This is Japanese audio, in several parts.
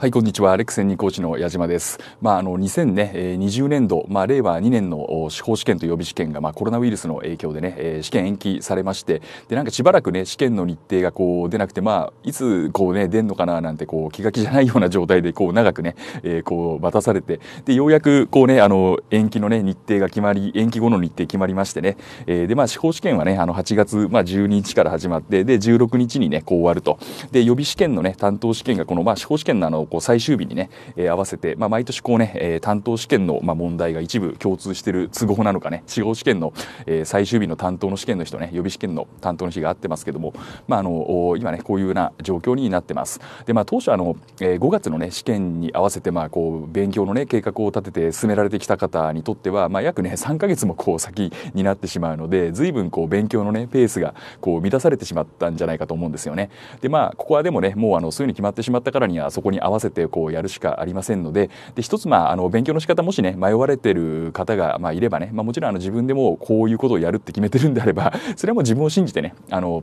はい、こんにちは。アレクセンニコーチの矢島です。まあ、あの、2020年度、まあ、令和2年の司法試験と予備試験が、まあ、コロナウイルスの影響でね、試験延期されまして、で、なんかしばらくね、試験の日程がこう出なくて、まあ、いつこうね、出んのかななんて、こう、気が気じゃないような状態で、こう、長くね、えー、こう、待たされて、で、ようやく、こうね、あの、延期のね、日程が決まり、延期後の日程決まりましてね、えー、で、まあ、司法試験はね、あの、8月、まあ、12日から始まって、で、16日にね、こう終わると。で、予備試験のね、担当試験が、この、まあ、司法試験のあの、こう最終日にね、えー、合わせて、まあ、毎年こうね、えー、担当試験の、まあ、問題が一部共通してる都合なのかね地方試験の、えー、最終日の担当の試験の人ね予備試験の担当の日があってますけども、まあ、あの今ねこういうような状況になってます。でまあ、当初あの、えー、5月の、ね、試験に合わせて、まあ、こう勉強の、ね、計画を立てて進められてきた方にとっては、まあ、約、ね、3ヶ月もこう先になってしまうので随分こう勉強の、ね、ペースがこう乱されてしまったんじゃないかと思うんですよね。でまあここはでもねもうあのそういうに決まってしまったからにはそこに合わわせてこうやるしかありませんのでで一つまああの勉強の仕方もしね迷われてる方がまあいればね、まあ、もちろんあの自分でもこういうことをやるって決めてるんであればそれはもう自分を信じてねあの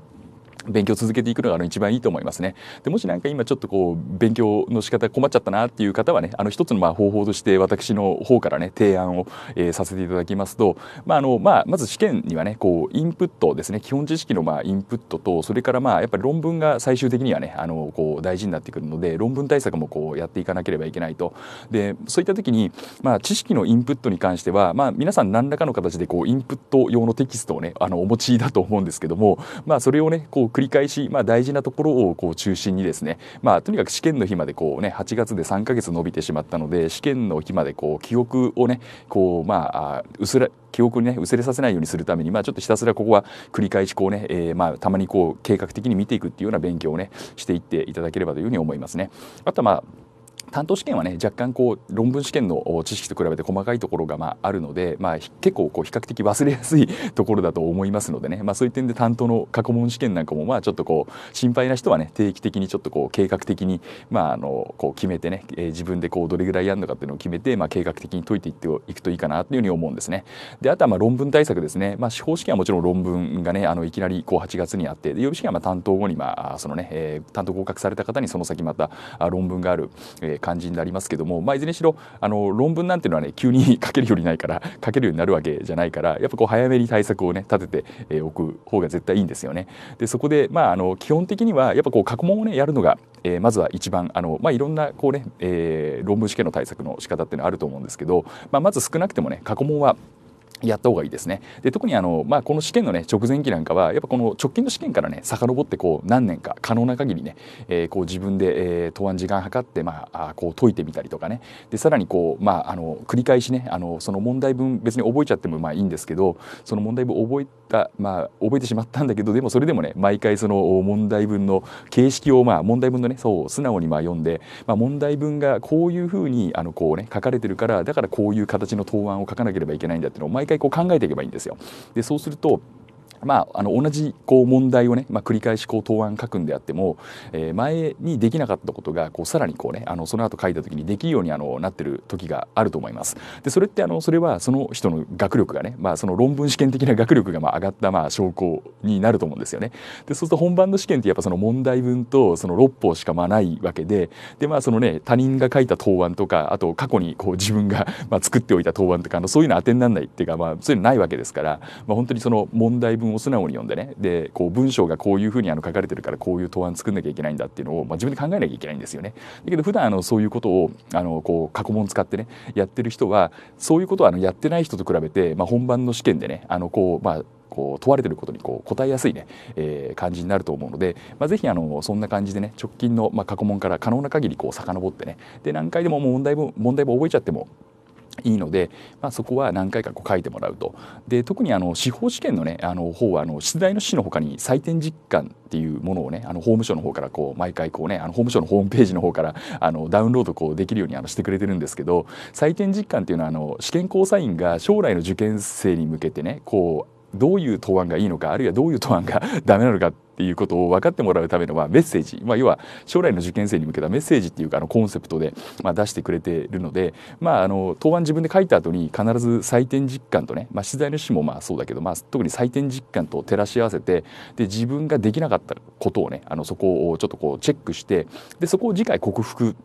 勉強続けていくのがあの一番いいと思いますね。でもし何か今ちょっとこう勉強の仕方困っちゃったなっていう方はねあの一つのまあ方法として私の方からね提案を、えー、させていただきますと、まああのまあ、まず試験にはねこうインプットですね基本知識のまあインプットとそれからまあやっぱり論文が最終的にはねあのこう大事になってくるので論文対策もこうやっていかなければいけないと。でそういった時に、まあ、知識のインプットに関しては、まあ、皆さん何らかの形でこうインプット用のテキストをねあのお持ちだと思うんですけども、まあ、それをねこう繰り返し、まあ、大事なところをこう中心にですね、まあ、とにかく試験の日までこう、ね、8月で3か月伸びてしまったので試験の日までこう記憶をねこう、まあ、薄ら記憶にね薄れさせないようにするためにまあちょっとひたすらここは繰り返しこうね、えー、まあたまにこう計画的に見ていくっていうような勉強をねしていっていただければというふうに思いますね。あとまあ担当試験はね若干こう論文試験の知識と比べて細かいところがまああるので、まあ、結構こう比較的忘れやすい ところだと思いますのでね、まあ、そういう点で担当の過去問試験なんかもまあちょっとこう心配な人はね定期的にちょっとこう計画的に、まあ、あのこう決めてね、えー、自分でこうどれぐらいやるのかっていうのを決めて、まあ、計画的に解いていっていくといいかなというふうに思うんですね。であとはまあ論文対策ですね、まあ、司法試験はもちろん論文がねあのいきなりこう8月にあって予備試験はまあ担当後にまあそのね、えー、担当合格された方にその先また論文がある、えー感じになりますけども、まあ、いずれにしろあの論文なんていうのはね急に書けるようにないから 書けるようになるわけじゃないからやっぱこう早めに対策をね立てておく方が絶対いいんですよね。でそこで、まあ、あの基本的にはやっぱこう過去問をねやるのが、えー、まずは一番あの、まあ、いろんなこうね、えー、論文試験の対策の仕方っていうのはあると思うんですけど、まあ、まず少なくてもね過去問はやった方がいいですね。で特にあの、まあ、この試験の、ね、直前期なんかはやっぱこの直近の試験からね遡ってこう何年か可能な限りね、えー、こう自分で、えー、答案時間計って、まあ、こう解いてみたりとかねでさらにこう、まあ、あの繰り返しねあのその問題文別に覚えちゃってもまあいいんですけどその問題文覚えた、まあ、覚えてしまったんだけどでもそれでもね毎回その問題文の形式を、まあ、問題文のねそう素直にまあ読んで、まあ、問題文がこういうふうにあのこう、ね、書かれてるからだからこういう形の答案を書かなければいけないんだっていうのを毎毎回こう考えていけばいいんですよ。でそうするとまあ、あの同じこう問題をね、まあ、繰り返しこう答案書くんであっても、えー、前にできなかったことがこうさらにこう、ね、あのその後書いた時にできるようにあのなってる時があると思います。でそれってあのそれはその人の学力がね、まあ、その論文試験的な学力がまあ上がったまあ証拠になると思うんですよね。でそうすると本番の試験ってやっぱその問題文とその6法しかまあないわけでで、まあそのね、他人が書いた答案とかあと過去にこう自分がまあ作っておいた答案とかあのそういうの当てにならないっていうか、まあ、そういうのないわけですから、まあ、本当にその問題文文を素直に読んでねでこう文章がこういうふうにあの書かれてるからこういう答案作んなきゃいけないんだっていうのを、まあ、自分で考えなきゃいけないんですよね。だけど普段あのそういうことをあのこう過去問使ってねやってる人はそういうことをあのやってない人と比べて、まあ、本番の試験でねあのこう、まあ、こう問われてることにこう答えやすいね、えー、感じになると思うので、まあ、ぜひあのそんな感じでね直近の、まあ、過去問から可能な限りこう遡ってねで何回でももう問題も問題も覚えちゃってもいいので、まあ、そこは何回かこう書いてもらうとで特にあの司法試験の,、ね、あの方はあの出題の指のほかに採点実感っていうものをねあの法務省の方からこう毎回こう、ね、あの法務省のホームページの方からあのダウンロードこうできるようにあのしてくれてるんですけど採点実感っていうのはあの試験交イ員が将来の受験生に向けてねこうどういう答案がいいのかあるいはどういう答案が ダメなのかっていうことを分かってもらうための、まあ、メッセージ、まあ、要は将来の受験生に向けたメッセージっていうかあのコンセプトで、まあ、出してくれているので、まあ、あの答案自分で書いた後に必ず採点実感とね、まあ、資材主もまあそうだけど、まあ、特に採点実感と照らし合わせてで自分ができなかったことをねあのそこをちょっとこうチェックしてでそこを次回克服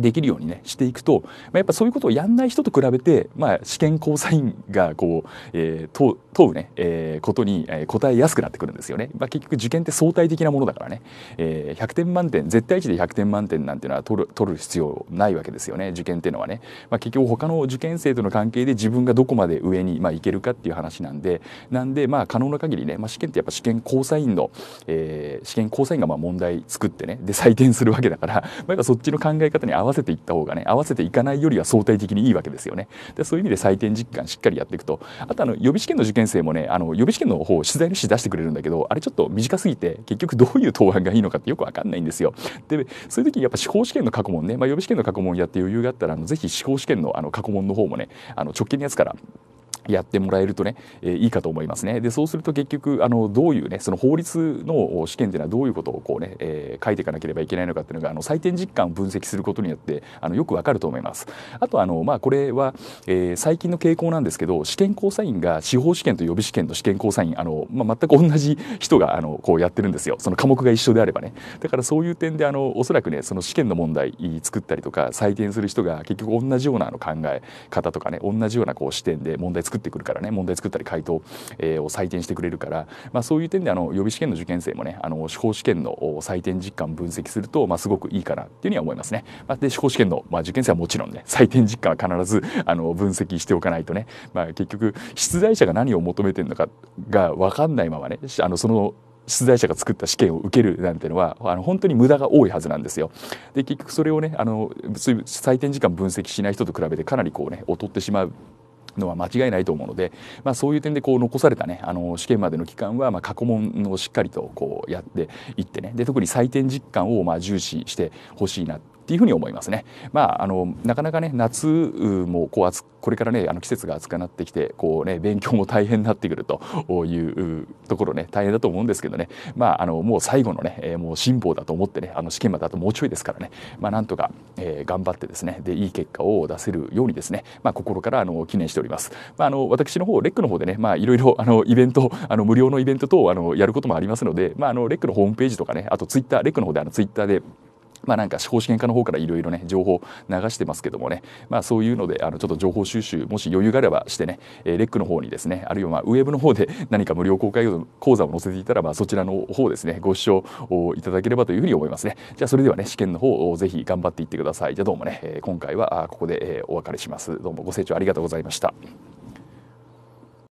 できるようにねしていくと、まあ、やっぱそういうことをやんない人と比べて、まあ、試験交際員がこう、えー、問うね、えー、ことに答えやすくなってくるんですよね。まあ、結局受験って相対的なものだからね、えー、100点満点絶対値で100点満点なんていうのは取る取る必要ないわけですよね受験っていうのはね。まあ、結局他の受験生との関係で自分がどこまで上に、まあ、いけるかっていう話なんでなんでまあ可能な限りね、まあ、試験ってやっぱ試験交際員の、えー、試験交際員がまあ問題作ってねで採点するわけだから、まあ、やっぱそっちの考え方に合合わせていった方がね合わせていかないよりは相対的にいいわけですよねでそういう意味で採点実感しっかりやっていくとあとあの予備試験の受験生もねあの予備試験の方取材の紙出してくれるんだけどあれちょっと短すぎて結局どういう答案がいいのかってよく分かんないんですよでそういう時にやっぱ司法試験の過去問ね、まあ、予備試験の過去問やって余裕があったらあのぜひ司法試験のあの過去問の方もねあの直近のやつからやってもらえるとね、えー、いいかと思いますね。で、そうすると結局、あの、どういうね、その法律の試験っていうのはどういうことをこうね、えー、書いていかなければいけないのかっていうのが、あの、採点実感を分析することによって、あの、よくわかると思います。あと、あの、まあ、これは、えー、最近の傾向なんですけど、試験交査員が司法試験と予備試験と試験交査員、あの、まあ、全く同じ人が、あの、こうやってるんですよ。その科目が一緒であればね。だからそういう点で、あの、おそらくね、その試験の問題作ったりとか、採点する人が結局同じようなあの考え方とかね、同じようなこう視点で問題作作ってくるからね問題作ったり回答、えを採点してくれるから、まあ、そういう点であの予備試験の受験生もねあの司法試験の採点実感分析すると、まあ、すごくいいかなっていうには思いますね。まあ、で司法試験の、まあ、受験生はもちろんね採点実感は必ずあの分析しておかないとね、まあ、結局出題者が何を求めてるのかが分かんないままねあのその出題者が作った試験を受けるなんてのはあの本当に無駄が多いはずなんですよ。で結局それをねあの採点時間分析しない人と比べてかなりこうね劣ってしまうのは間違いないと思うので、まあ、そういう点でこう残された、ね、あの試験までの期間はまあ過去問をしっかりとこうやっていってねで特に採点実感をまあ重視してほしいなっていうふうに思いますね。まあ、あのなかなかね夏もこう暑これからねあの季節が暑くなってきてこうね勉強も大変になってくるというところね大変だと思うんですけどねまああのもう最後のね、えもう辛抱だと思ってねあの試験まであともうちょいですからねまあなんとか、えー、頑張ってですねでいい結果を出せるようにですねまあ心からあの記念しております。まああの私の方レックの方でねまあいろいろあのイベントあの無料のイベント等あのやることもありますのでまああのレックのホームページとかねあとツイッターレックの方であのツイッターでまあ、なんか司法試験課の方からいろいろね情報流してますけどもね、まあ、そういうのであのちょっと情報収集もし余裕があればしてね、えー、レックの方にですねあるいはまあウェブの方で 何か無料公開講座を載せていたら、まあ、そちらの方ですねご視聴いただければというふうに思いますねじゃあそれではね試験の方をぜひ頑張っていってくださいじゃあどうもねえ今回はここでお別れしますどうもご清聴ありがとうございました。